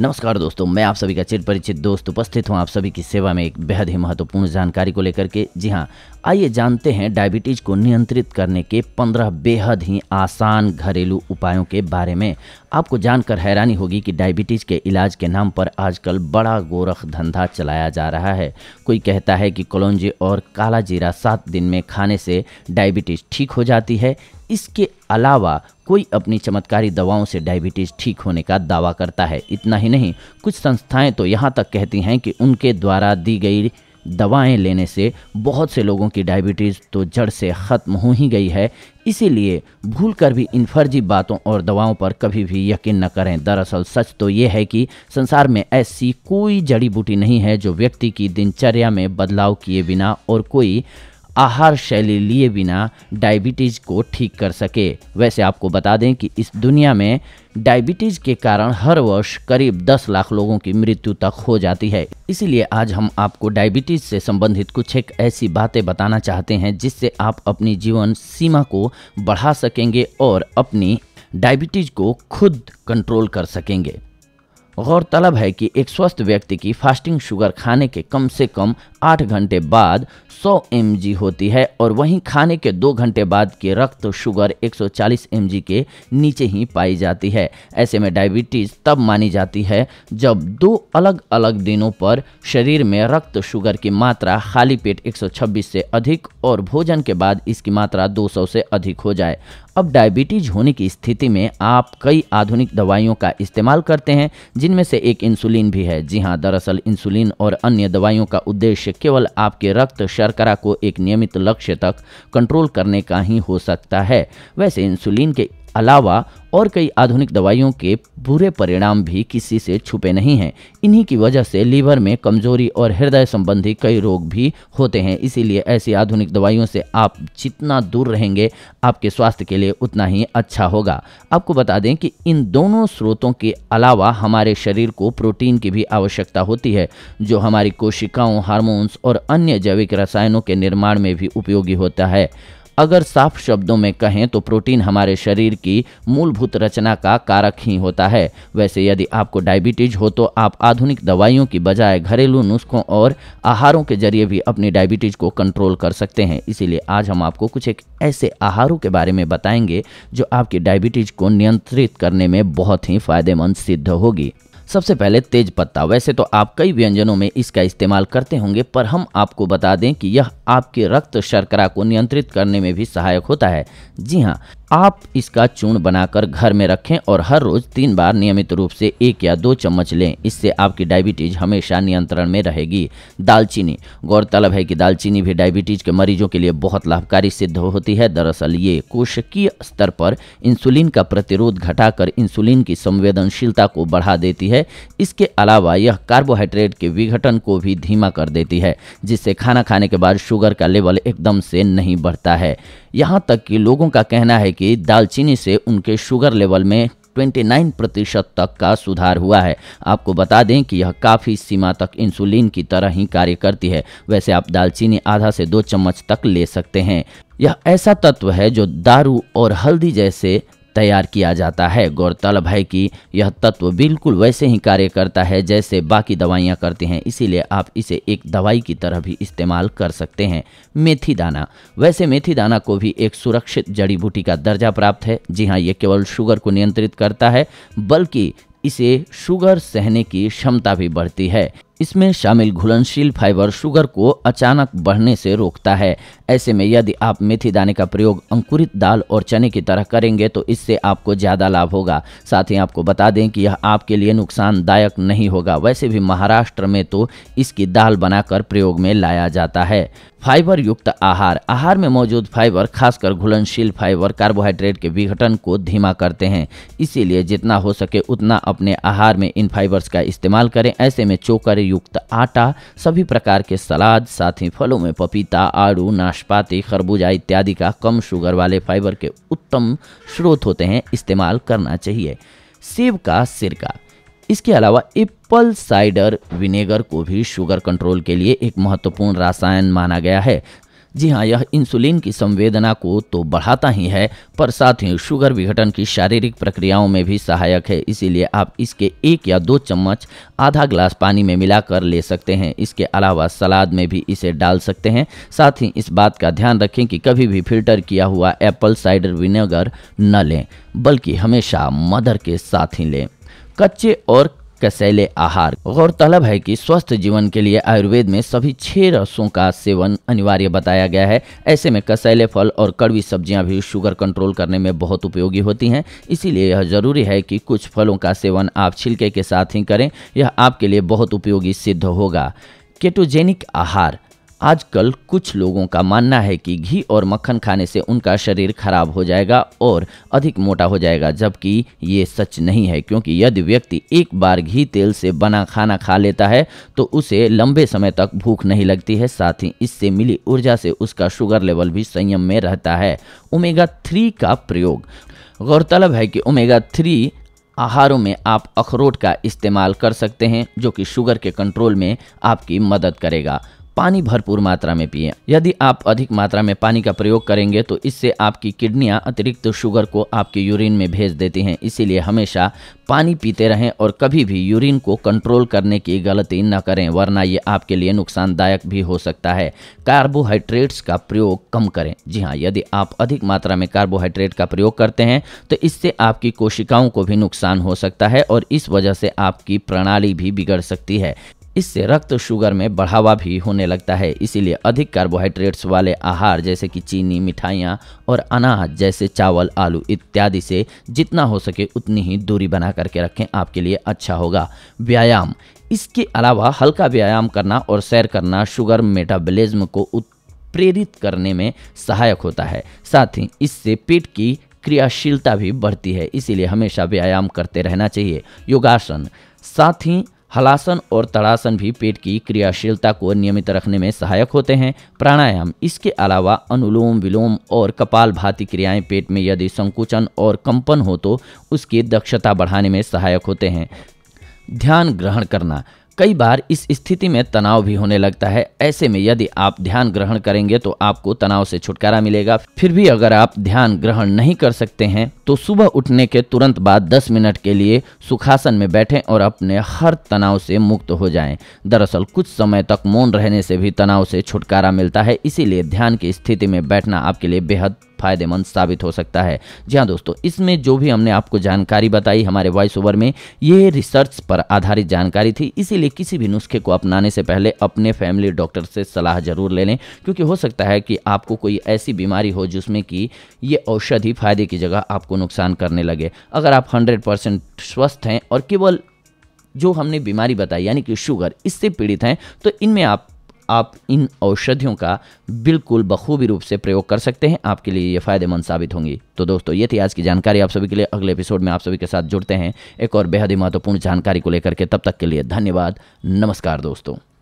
नमस्कार दोस्तों मैं आप सभी का चिर परिचित दोस्त उपस्थित हूं आप सभी की सेवा में एक बेहद ही महत्वपूर्ण जानकारी को लेकर के जी हां आइए जानते हैं डायबिटीज को नियंत्रित करने के 15 बेहद ही आसान घरेलू उपायों के बारे में आपको जानकर हैरानी होगी कि डायबिटीज के इलाज के नाम पर आजकल बड़ा गोरख धंधा चलाया जा रहा है कोई कहता है कि कलौजी और काला जीरा सात दिन में खाने से डायबिटीज ठीक हो जाती है इसके अलावा कोई अपनी चमत्कारी दवाओं से डायबिटीज़ ठीक होने का दावा करता है इतना ही नहीं कुछ संस्थाएं तो यहाँ तक कहती हैं कि उनके द्वारा दी गई दवाएं लेने से बहुत से लोगों की डायबिटीज़ तो जड़ से ख़त्म हो ही गई है इसीलिए भूल कर भी इन फर्जी बातों और दवाओं पर कभी भी यकीन न करें दरअसल सच तो ये है कि संसार में ऐसी कोई जड़ी बूटी नहीं है जो व्यक्ति की दिनचर्या में बदलाव किए बिना और कोई आहार शैली लिए बिना डायबिटीज़ को ठीक कर सके वैसे आपको बता दें कि इस दुनिया में डायबिटीज़ के कारण हर वर्ष करीब 10 लाख लोगों की मृत्यु तक हो जाती है इसीलिए आज हम आपको डायबिटीज़ से संबंधित कुछ एक ऐसी बातें बताना चाहते हैं जिससे आप अपनी जीवन सीमा को बढ़ा सकेंगे और अपनी डायबिटीज़ को खुद कंट्रोल कर सकेंगे गौरतलब है कि एक स्वस्थ व्यक्ति की फास्टिंग शुगर खाने के कम से कम आठ घंटे बाद 100 एम होती है और वहीं खाने के दो घंटे बाद के रक्त शुगर 140 एम के नीचे ही पाई जाती है ऐसे में डायबिटीज़ तब मानी जाती है जब दो अलग अलग दिनों पर शरीर में रक्त शुगर की मात्रा खाली पेट 126 से अधिक और भोजन के बाद इसकी मात्रा 200 से अधिक हो जाए अब डायबिटीज होने की स्थिति में आप कई आधुनिक दवाइयों का इस्तेमाल करते हैं जिनमें से एक इंसुलिन भी है जी हाँ दरअसल इंसुलिन और अन्य दवाइयों का उद्देश्य केवल आपके रक्त शर्करा को एक नियमित लक्ष्य तक कंट्रोल करने का ही हो सकता है वैसे इंसुलिन के अलावा और कई आधुनिक दवाइयों के बुरे परिणाम भी किसी से छुपे नहीं हैं इन्हीं की वजह से लीवर में कमजोरी और हृदय संबंधी कई रोग भी होते हैं इसीलिए ऐसी आधुनिक दवाइयों से आप जितना दूर रहेंगे आपके स्वास्थ्य के लिए उतना ही अच्छा होगा आपको बता दें कि इन दोनों स्रोतों के अलावा हमारे शरीर को प्रोटीन की भी आवश्यकता होती है जो हमारी कोशिकाओं हार्मोन्स और अन्य जैविक रसायनों के निर्माण में भी उपयोगी होता है अगर साफ शब्दों में कहें तो प्रोटीन हमारे शरीर की मूलभूत रचना का कारक ही होता है वैसे यदि आपको डायबिटीज हो तो आप आधुनिक दवाइयों की बजाय घरेलू नुस्खों और आहारों के जरिए भी अपनी डायबिटीज को कंट्रोल कर सकते हैं इसीलिए आज हम आपको कुछ एक ऐसे आहारों के बारे में बताएंगे जो आपकी डायबिटीज को नियंत्रित करने में बहुत ही फायदेमंद सिद्ध होगी सबसे पहले तेज पत्ता वैसे तो आप कई व्यंजनों में इसका इस्तेमाल करते होंगे पर हम आपको बता दें कि यह आपके रक्त शर्करा को नियंत्रित करने में भी सहायक होता है जी हाँ आप इसका चूर्ण बनाकर घर में रखें और हर रोज तीन बार नियमित रूप से एक या दो चम्मच लें इससे आपकी डायबिटीज हमेशा नियंत्रण में रहेगी दालचीनी गौरतलब है कि दालचीनी भी डायबिटीज के मरीजों के लिए बहुत लाभकारी सिद्ध होती है दरअसल ये कोशकीय स्तर पर इंसुलिन का प्रतिरोध घटाकर इंसुलिन की संवेदनशीलता को बढ़ा देती है इसके अलावा यह कार्बोहाइड्रेट के विघटन को भी धीमा कर देती है जिससे खाना खाने के बाद शुगर का लेवल एकदम से नहीं बढ़ता है यहाँ तक कि लोगों का कहना है कि दालचीनी से उनके शुगर लेवल में 29 प्रतिशत तक का सुधार हुआ है आपको बता दें कि यह काफ़ी सीमा तक इंसुलिन की तरह ही कार्य करती है वैसे आप दालचीनी आधा से दो चम्मच तक ले सकते हैं यह ऐसा तत्व है जो दारू और हल्दी जैसे तैयार किया जाता है गौरतलब है कि यह तत्व बिल्कुल वैसे ही कार्य करता है जैसे बाकी दवाइयाँ करते हैं इसीलिए आप इसे एक दवाई की तरह भी इस्तेमाल कर सकते हैं मेथी दाना वैसे मेथी दाना को भी एक सुरक्षित जड़ी बूटी का दर्जा प्राप्त है जी हाँ ये केवल शुगर को नियंत्रित करता है बल्कि इसे शुगर सहने की क्षमता भी बढ़ती है इसमें शामिल घुलनशील फाइबर शुगर को अचानक बढ़ने से रोकता है ऐसे में यदि आप मेथी दाने का प्रयोग अंकुरित दाल और चने की तरह करेंगे तो इससे आपको ज़्यादा लाभ होगा साथ ही आपको बता दें कि यह आपके लिए नुकसानदायक नहीं होगा वैसे भी महाराष्ट्र में तो इसकी दाल बनाकर प्रयोग में लाया जाता है फाइबर युक्त आहार आहार में मौजूद फाइबर खासकर घुलनशील फाइबर कार्बोहाइड्रेट के विघटन को धीमा करते हैं इसीलिए जितना हो सके उतना अपने आहार में इन फाइबर्स का इस्तेमाल करें ऐसे में चोकर युक्त आटा सभी प्रकार के सलाद साथ ही फलों में पपीता आड़ू नाशपाती खरबूजा इत्यादि का कम शुगर वाले फाइबर के उत्तम स्रोत होते हैं इस्तेमाल करना चाहिए सेब का सिरका इसके अलावा एप्पल साइडर विनेगर को भी शुगर कंट्रोल के लिए एक महत्वपूर्ण रासायन माना गया है जी हाँ यह इंसुलिन की संवेदना को तो बढ़ाता ही है पर साथ ही शुगर विघटन की शारीरिक प्रक्रियाओं में भी सहायक है इसीलिए आप इसके एक या दो चम्मच आधा ग्लास पानी में मिलाकर ले सकते हैं इसके अलावा सलाद में भी इसे डाल सकते हैं साथ ही इस बात का ध्यान रखें कि कभी भी फिल्टर किया हुआ एप्पल साइडर विनेगर न लें बल्कि हमेशा मदर के साथ ही लें कच्चे और कसैले आहार गौरतलब है कि स्वस्थ जीवन के लिए आयुर्वेद में सभी छह रसों का सेवन अनिवार्य बताया गया है ऐसे में कसैले फल और कड़वी सब्जियां भी शुगर कंट्रोल करने में बहुत उपयोगी होती हैं इसीलिए यह जरूरी है कि कुछ फलों का सेवन आप छिलके के साथ ही करें यह आपके लिए बहुत उपयोगी सिद्ध होगा केटोजेनिक आहार आजकल कुछ लोगों का मानना है कि घी और मक्खन खाने से उनका शरीर खराब हो जाएगा और अधिक मोटा हो जाएगा जबकि ये सच नहीं है क्योंकि यदि व्यक्ति एक बार घी तेल से बना खाना खा लेता है तो उसे लंबे समय तक भूख नहीं लगती है साथ ही इससे मिली ऊर्जा से उसका शुगर लेवल भी संयम में रहता है ओमेगा थ्री का प्रयोग गौरतलब है कि ओमेगा थ्री आहारों में आप अखरोट का इस्तेमाल कर सकते हैं जो कि शुगर के कंट्रोल में आपकी मदद करेगा पानी भरपूर मात्रा में पिए यदि आप अधिक मात्रा में पानी का प्रयोग करेंगे तो इससे आपकी किडनियां अतिरिक्त शुगर को आपके यूरिन में भेज देती हैं इसीलिए हमेशा पानी पीते रहें और कभी भी यूरिन को कंट्रोल करने की गलती न करें वरना ये आपके लिए नुकसानदायक भी हो सकता है कार्बोहाइड्रेट्स का प्रयोग कम करें जी हाँ यदि आप अधिक मात्रा में कार्बोहाइड्रेट का प्रयोग करते हैं तो इससे आपकी कोशिकाओं को भी नुकसान हो सकता है और इस वजह से आपकी प्रणाली भी बिगड़ सकती है इससे रक्त शुगर में बढ़ावा भी होने लगता है इसीलिए अधिक कार्बोहाइड्रेट्स वाले आहार जैसे कि चीनी मिठाइयाँ और अनाज जैसे चावल आलू इत्यादि से जितना हो सके उतनी ही दूरी बना करके रखें आपके लिए अच्छा होगा व्यायाम इसके अलावा हल्का व्यायाम करना और सैर करना शुगर मेटाबॉलिज्म को प्रेरित करने में सहायक होता है साथ ही इससे पेट की क्रियाशीलता भी बढ़ती है इसीलिए हमेशा व्यायाम करते रहना चाहिए योगासन साथ ही हलासन और तड़ासन भी पेट की क्रियाशीलता को नियमित रखने में सहायक होते हैं प्राणायाम इसके अलावा अनुलोम विलोम और कपाल भाती क्रियाएं पेट में यदि संकुचन और कंपन हो तो उसकी दक्षता बढ़ाने में सहायक होते हैं ध्यान ग्रहण करना कई बार इस स्थिति में तनाव भी होने लगता है ऐसे में यदि आप ध्यान ग्रहण करेंगे तो आपको तनाव से छुटकारा मिलेगा फिर भी अगर आप ध्यान ग्रहण नहीं कर सकते हैं तो सुबह उठने के तुरंत बाद 10 मिनट के लिए सुखासन में बैठें और अपने हर तनाव से मुक्त हो जाएं। दरअसल कुछ समय तक मौन रहने से भी तनाव से छुटकारा मिलता है इसीलिए ध्यान की स्थिति में बैठना आपके लिए बेहद फायदेमंद साबित हो सकता है जी हाँ दोस्तों इसमें जो भी हमने आपको जानकारी बताई हमारे वॉइस ओवर में ये रिसर्च पर आधारित जानकारी थी इसीलिए किसी भी नुस्खे को अपनाने से पहले अपने फैमिली डॉक्टर से सलाह जरूर ले लें क्योंकि हो सकता है कि आपको कोई ऐसी बीमारी हो जिसमें कि ये औषधि फायदे की जगह आपको नुकसान करने लगे अगर आप हंड्रेड स्वस्थ हैं और केवल जो हमने बीमारी बताई यानी कि शुगर इससे पीड़ित हैं तो इनमें आप आप इन औषधियों का बिल्कुल बखूबी रूप से प्रयोग कर सकते हैं आपके लिए ये फ़ायदेमंद साबित होंगी तो दोस्तों ये थी आज की जानकारी आप सभी के लिए अगले एपिसोड में आप सभी के साथ जुड़ते हैं एक और बेहद ही महत्वपूर्ण जानकारी को लेकर के तब तक के लिए धन्यवाद नमस्कार दोस्तों